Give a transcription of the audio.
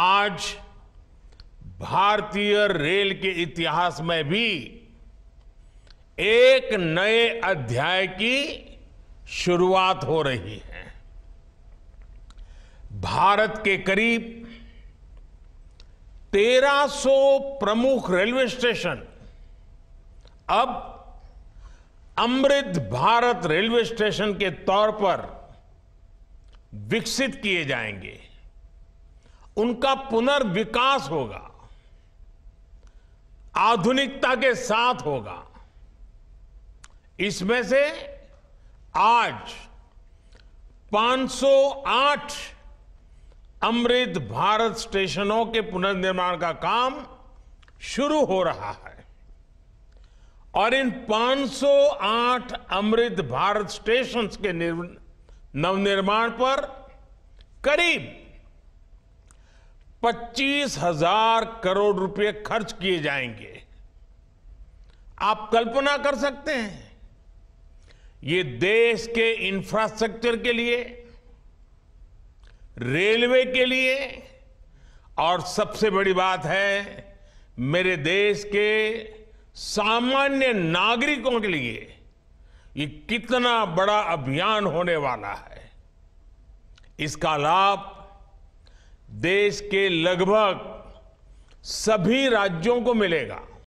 आज भारतीय रेल के इतिहास में भी एक नए अध्याय की शुरुआत हो रही है भारत के करीब 1300 प्रमुख रेलवे स्टेशन अब अमृत भारत रेलवे स्टेशन के तौर पर विकसित किए जाएंगे उनका पुनर्विकास होगा आधुनिकता के साथ होगा इसमें से आज 508 अमृत भारत स्टेशनों के पुनर्निर्माण का काम शुरू हो रहा है और इन 508 अमृत भारत स्टेशन के नवनिर्माण पर करीब पच्चीस हजार करोड़ रुपए खर्च किए जाएंगे आप कल्पना कर सकते हैं ये देश के इंफ्रास्ट्रक्चर के लिए रेलवे के लिए और सबसे बड़ी बात है मेरे देश के सामान्य नागरिकों के लिए ये कितना बड़ा अभियान होने वाला है इसका लाभ देश के लगभग सभी राज्यों को मिलेगा